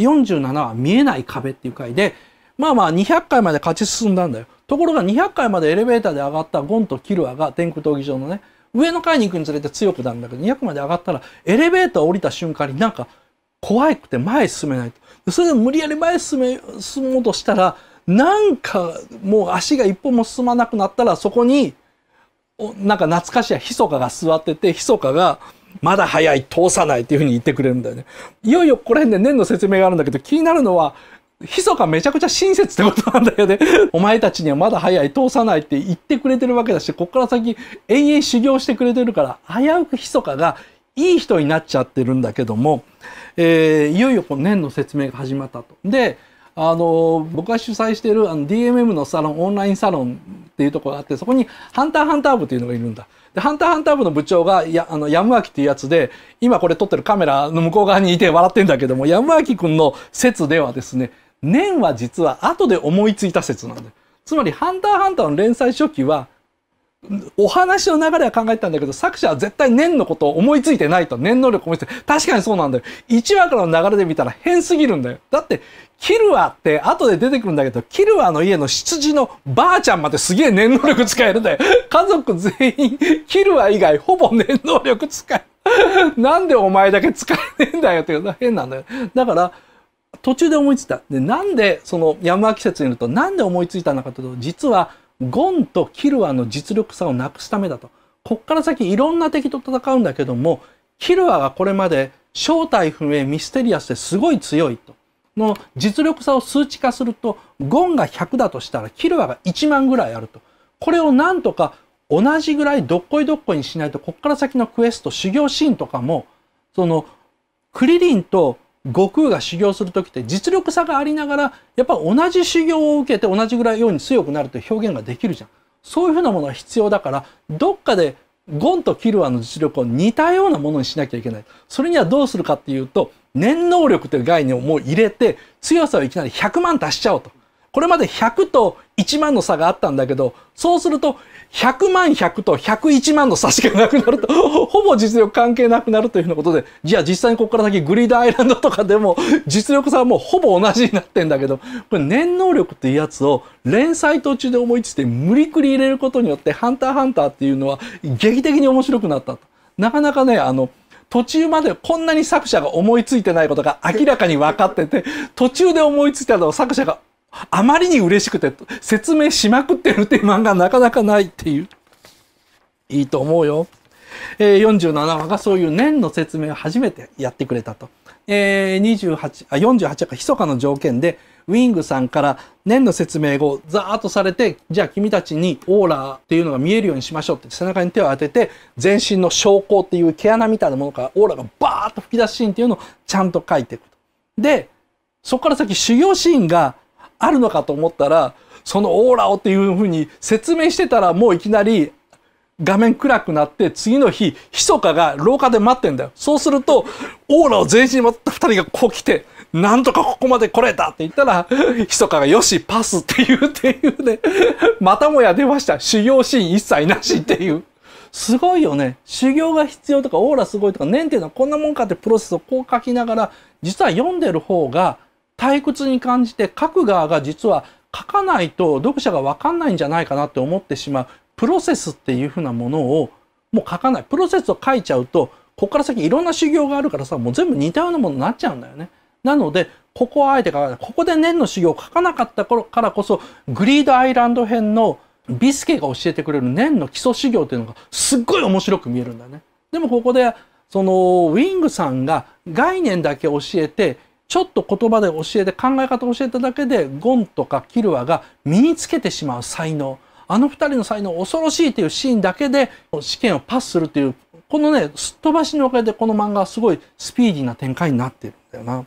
47は見えない壁っていう回で、まあまあ200回まで勝ち進んだんだよ。ところが200回までエレベーターで上がったゴンとキルアが天空闘技場のね、上の階に行くにつれて強くなるんだけど、200まで上がったら、エレベーター降りた瞬間になんか怖くて前進めないと。それで無理やり前進め、進もうとしたら、なんかもう足が一歩も進まなくなったら、そこに、なんか懐かしいひそかが座ってて、ひそかが、まだ早い通さないっていうふうに言ってくれるんだよね。いよいよここら辺で年の説明があるんだけど気になるのはひそかめちゃくちゃ親切ってことなんだよね。お前たちにはまだ早い、通さないって言ってくれてるわけだし、こっから先延々修行してくれてるから、危うくひそかがいい人になっちゃってるんだけども、えー、いよいよこの年の説明が始まったと。で、あの、僕が主催してるあの DMM のサロン、オンラインサロンっていうところがあって、そこにハンターハンター部というのがいるんだ。で、ハンターハンター部の部長が、や、あの、やむあきっていうやつで、今これ撮ってるカメラの向こう側にいて笑ってんだけども、やむあきくの説ではですね、年は実は後で思いついた説なんだよ。つまり、ハンターハンターの連載初期は、お話の流れは考えてたんだけど、作者は絶対念のことを思いついてないと。念能力思いついて。確かにそうなんだよ。1話からの流れで見たら変すぎるんだよ。だって、キルアって後で出てくるんだけど、キルアの家の羊のばあちゃんまですげえ念能力使えるんだよ。家族全員、キルア以外ほぼ念能力使える。なんでお前だけ使えねえんだよっていうのは変なんだよ。だから、途中で思いついた。で、なんで、その、山脇説にいると、なんで思いついたのかというと、実は、ゴンとキルアの実力差をなくすためだと。こっから先いろんな敵と戦うんだけども、キルアがこれまで正体不明、ミステリアスですごい強いと。の実力差を数値化すると、ゴンが100だとしたら、キルアが1万ぐらいあると。これをなんとか同じぐらいどっこいどっこいにしないと、こっから先のクエスト、修行シーンとかも、その、クリリンと悟空が修行する時って実力差がありながらやっぱ同じ修行を受けて同じぐらいように強くなるという表現ができるじゃん。そういうふうなものは必要だからどっかでゴンとキルアの実力を似たようなものにしなきゃいけない。それにはどうするかっていうと念能力という概念をもう入れて強さをいきなり100万足しちゃおうと。これまで100と1万の差があったんだけど、そうすると100万100と101万の差しかなくなると、ほぼ実力関係なくなるというようなことで、じゃあ実際にここから先グリードアイランドとかでも実力差はもうほぼ同じになってんだけど、これ念能力っていうやつを連載途中で思いついて無理くり入れることによってハンターハンターっていうのは劇的に面白くなったと。なかなかね、あの、途中までこんなに作者が思いついてないことが明らかに分かってて、途中で思いついたのを作者があまりに嬉しくて説明しまくってるっていう漫画なかなかないっていう。いいと思うよ。えー、47話がそういう年の説明を初めてやってくれたと。えー、28あ48話か密かの条件でウィングさんから年の説明をザーッとされてじゃあ君たちにオーラっていうのが見えるようにしましょうって背中に手を当てて全身の証拠っていう毛穴みたいなものからオーラがバーッと吹き出すシーンっていうのをちゃんと書いていくと。でそこから先修行シーンがあるのかと思ったらそのオーラをっていうふうに説明してたらもういきなり画面暗くなって次の日密かが廊下で待ってんだよそうするとオーラを全身に持った2人がこう来て「なんとかここまで来れた!」って言ったら密かが「よしパス」って言うっていうねまたもや出ました修行シーン一切なしっていうすごいよね修行が必要とかオーラすごいとか念っていうのはこんなもんかってプロセスをこう書きながら実は読んでる方が退屈に感じて書く側が実は書かないと読者が分かんないんじゃないかなって思ってしまうプロセスっていうふうなものをもう書かないプロセスを書いちゃうとここから先いろんな修行があるからさもう全部似たようなものになっちゃうんだよね。なのでここはあえて書かないここで年の修行を書かなかった頃からこそグリードアイランド編のビスケが教えてくれる年の基礎修行っていうのがすっごい面白く見えるんだよね。でもここでそのウィングさんが概念だけ教えてちょっと言葉で教えて、考え方を教えただけで、ゴンとかキルアが身につけてしまう才能。あの二人の才能恐ろしいというシーンだけで試験をパスするという、このね、すっ飛ばしのおかげでこの漫画はすごいスピーディーな展開になってるんだよな。